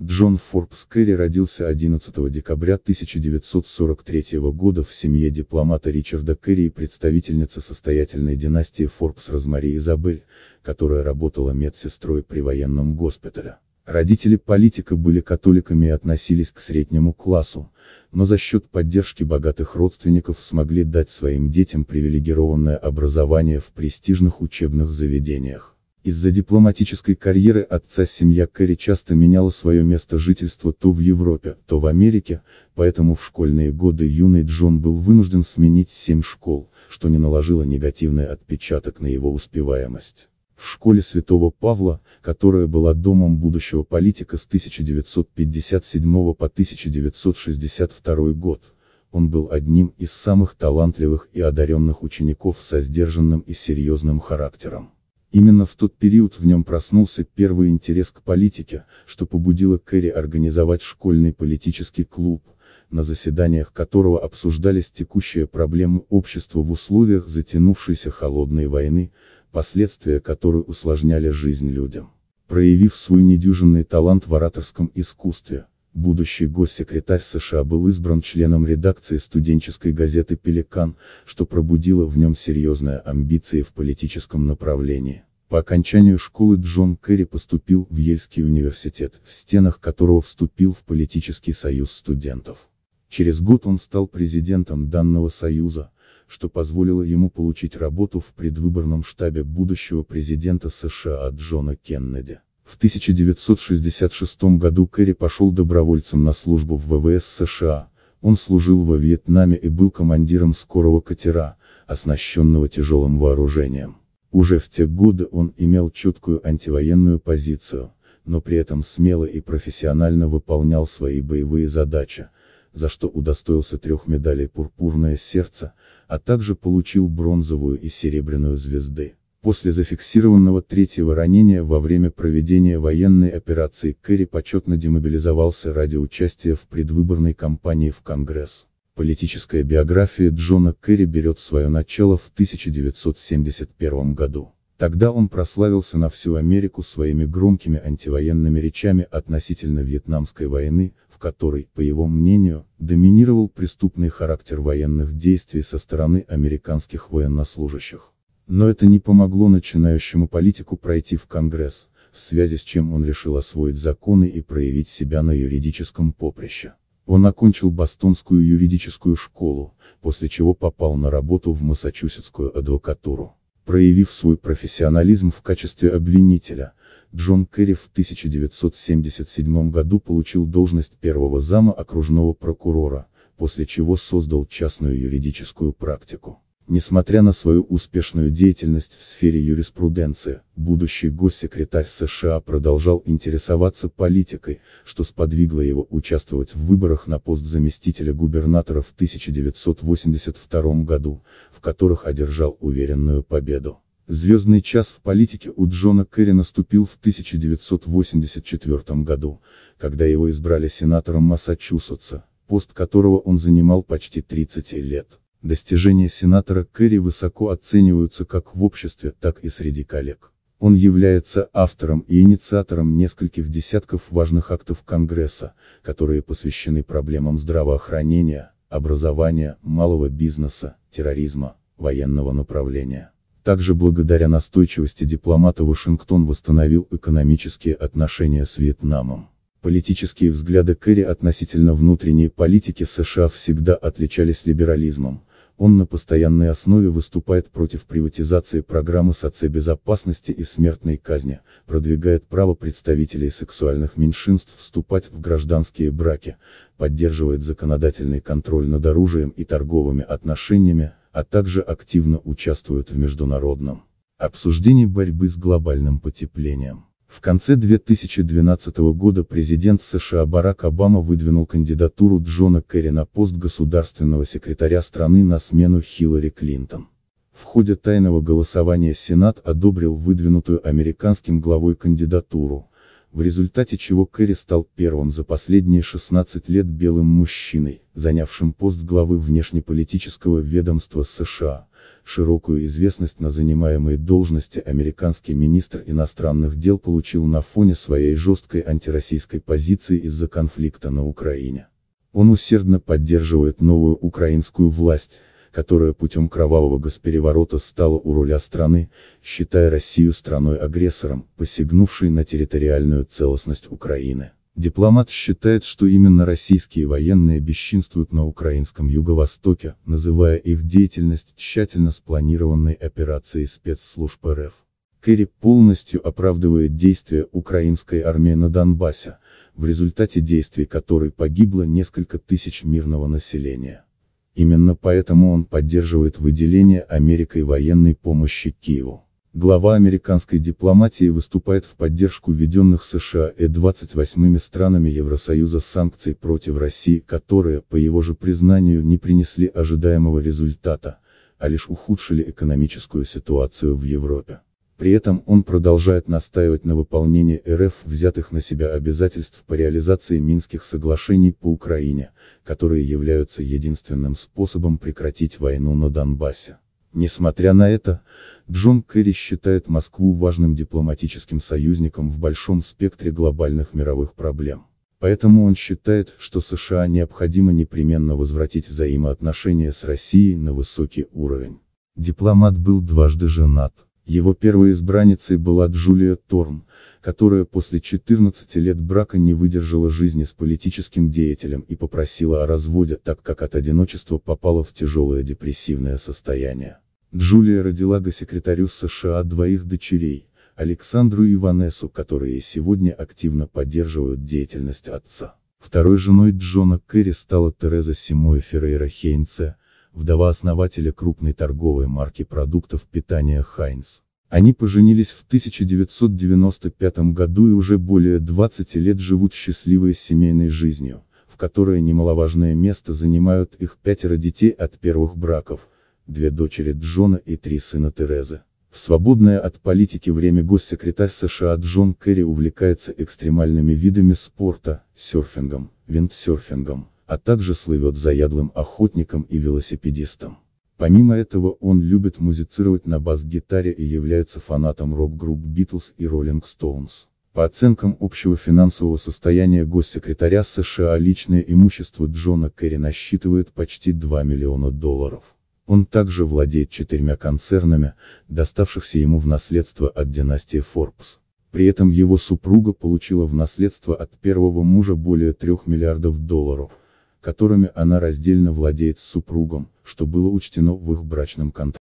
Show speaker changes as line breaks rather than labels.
Джон Форбс Керри родился 11 декабря 1943 года в семье дипломата Ричарда Керри и представительницы состоятельной династии Форбс Розмари Изабель, которая работала медсестрой при военном госпитале. Родители политика были католиками и относились к среднему классу, но за счет поддержки богатых родственников смогли дать своим детям привилегированное образование в престижных учебных заведениях. Из-за дипломатической карьеры отца семья Кэрри часто меняла свое место жительства то в Европе, то в Америке, поэтому в школьные годы юный Джон был вынужден сменить семь школ, что не наложило негативный отпечаток на его успеваемость. В школе Святого Павла, которая была домом будущего политика с 1957 по 1962 год, он был одним из самых талантливых и одаренных учеников со сдержанным и серьезным характером. Именно в тот период в нем проснулся первый интерес к политике, что побудило Кэрри организовать школьный политический клуб, на заседаниях которого обсуждались текущие проблемы общества в условиях затянувшейся холодной войны, последствия которой усложняли жизнь людям. Проявив свой недюжинный талант в ораторском искусстве, будущий госсекретарь США был избран членом редакции студенческой газеты «Пеликан», что пробудило в нем серьезные амбиции в политическом направлении. По окончанию школы Джон Керри поступил в Ельский университет, в стенах которого вступил в политический союз студентов. Через год он стал президентом данного союза, что позволило ему получить работу в предвыборном штабе будущего президента США Джона Кеннеди. В 1966 году Керри пошел добровольцем на службу в ВВС США, он служил во Вьетнаме и был командиром скорого катера, оснащенного тяжелым вооружением. Уже в те годы он имел чуткую антивоенную позицию, но при этом смело и профессионально выполнял свои боевые задачи, за что удостоился трех медалей «Пурпурное сердце», а также получил бронзовую и серебряную звезды. После зафиксированного третьего ранения во время проведения военной операции Кэрри почетно демобилизовался ради участия в предвыборной кампании в Конгресс. Политическая биография Джона Керри берет свое начало в 1971 году. Тогда он прославился на всю Америку своими громкими антивоенными речами относительно Вьетнамской войны, в которой, по его мнению, доминировал преступный характер военных действий со стороны американских военнослужащих. Но это не помогло начинающему политику пройти в Конгресс, в связи с чем он решил освоить законы и проявить себя на юридическом поприще. Он окончил Бостонскую юридическую школу, после чего попал на работу в Массачусетскую адвокатуру. Проявив свой профессионализм в качестве обвинителя, Джон Керри в 1977 году получил должность первого зама окружного прокурора, после чего создал частную юридическую практику. Несмотря на свою успешную деятельность в сфере юриспруденции, будущий госсекретарь США продолжал интересоваться политикой, что сподвигло его участвовать в выборах на пост заместителя губернатора в 1982 году, в которых одержал уверенную победу. Звездный час в политике у Джона Керри наступил в 1984 году, когда его избрали сенатором Массачусетса, пост которого он занимал почти 30 лет. Достижения сенатора Кэрри высоко оцениваются как в обществе, так и среди коллег. Он является автором и инициатором нескольких десятков важных актов Конгресса, которые посвящены проблемам здравоохранения, образования, малого бизнеса, терроризма, военного направления. Также благодаря настойчивости дипломата Вашингтон восстановил экономические отношения с Вьетнамом. Политические взгляды Кэрри относительно внутренней политики США всегда отличались либерализмом, он на постоянной основе выступает против приватизации программы соцбезопасности и смертной казни, продвигает право представителей сексуальных меньшинств вступать в гражданские браки, поддерживает законодательный контроль над оружием и торговыми отношениями, а также активно участвует в международном обсуждении борьбы с глобальным потеплением. В конце 2012 года президент США Барак Обама выдвинул кандидатуру Джона Керри на пост государственного секретаря страны на смену Хиллари Клинтон. В ходе тайного голосования Сенат одобрил выдвинутую американским главой кандидатуру, в результате чего Кэрри стал первым за последние 16 лет белым мужчиной, занявшим пост главы внешнеполитического ведомства США, широкую известность на занимаемой должности американский министр иностранных дел получил на фоне своей жесткой антироссийской позиции из-за конфликта на Украине. Он усердно поддерживает новую украинскую власть, которая путем кровавого госпереворота стала у руля страны, считая Россию страной-агрессором, посягнувшей на территориальную целостность Украины. Дипломат считает, что именно российские военные бесчинствуют на украинском юго-востоке, называя их деятельность тщательно спланированной операцией спецслужб РФ. Керри полностью оправдывает действия украинской армии на Донбассе, в результате действий которой погибло несколько тысяч мирного населения. Именно поэтому он поддерживает выделение Америкой военной помощи Киеву. Глава американской дипломатии выступает в поддержку введенных США и 28 странами Евросоюза санкций против России, которые, по его же признанию, не принесли ожидаемого результата, а лишь ухудшили экономическую ситуацию в Европе. При этом он продолжает настаивать на выполнении РФ взятых на себя обязательств по реализации Минских соглашений по Украине, которые являются единственным способом прекратить войну на Донбассе. Несмотря на это, Джон Керри считает Москву важным дипломатическим союзником в большом спектре глобальных мировых проблем. Поэтому он считает, что США необходимо непременно возвратить взаимоотношения с Россией на высокий уровень. Дипломат был дважды женат. Его первой избранницей была Джулия Торн, которая после 14 лет брака не выдержала жизни с политическим деятелем и попросила о разводе, так как от одиночества попала в тяжелое депрессивное состояние. Джулия родила госсекретарю США двоих дочерей, Александру и Ванессу, которые сегодня активно поддерживают деятельность отца. Второй женой Джона Керри стала Тереза Симоя Феррейра Хейнце, вдова основателя крупной торговой марки продуктов питания Хайнс. Они поженились в 1995 году и уже более 20 лет живут счастливой семейной жизнью, в которой немаловажное место занимают их пятеро детей от первых браков, две дочери Джона и три сына Терезы. В свободное от политики время госсекретарь США Джон Керри увлекается экстремальными видами спорта, серфингом, виндсерфингом, а также слывет заядлым охотником и велосипедистом. Помимо этого он любит музицировать на бас-гитаре и является фанатом рок-групп Beatles и Rolling Stones. По оценкам общего финансового состояния госсекретаря США личное имущество Джона Керри насчитывает почти 2 миллиона долларов. Он также владеет четырьмя концернами, доставшихся ему в наследство от династии Forbes. При этом его супруга получила в наследство от первого мужа более 3 миллиардов долларов – которыми она раздельно владеет с супругом, что было учтено в их брачном контракте.